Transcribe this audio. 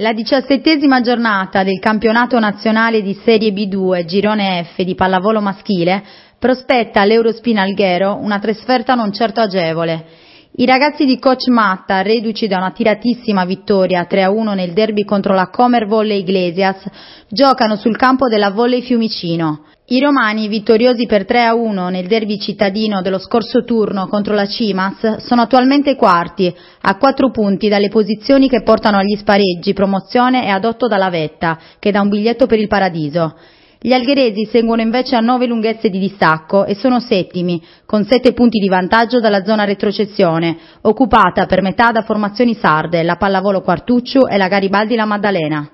La diciassettesima giornata del campionato nazionale di Serie B2 Girone F di pallavolo maschile prospetta all'Eurospin Alghero una trasferta non certo agevole. I ragazzi di coach Matta, reduci da una tiratissima vittoria 3-1 nel derby contro la Comer Volley Iglesias, giocano sul campo della Volley Fiumicino. I romani, vittoriosi per 3 a 1 nel derby cittadino dello scorso turno contro la Cimas, sono attualmente quarti, a 4 punti dalle posizioni che portano agli spareggi, promozione e adotto dalla vetta, che dà un biglietto per il paradiso. Gli algheresi seguono invece a 9 lunghezze di distacco e sono settimi, con 7 punti di vantaggio dalla zona retrocessione, occupata per metà da formazioni sarde, la Pallavolo Quartucciu e la Garibaldi La Maddalena.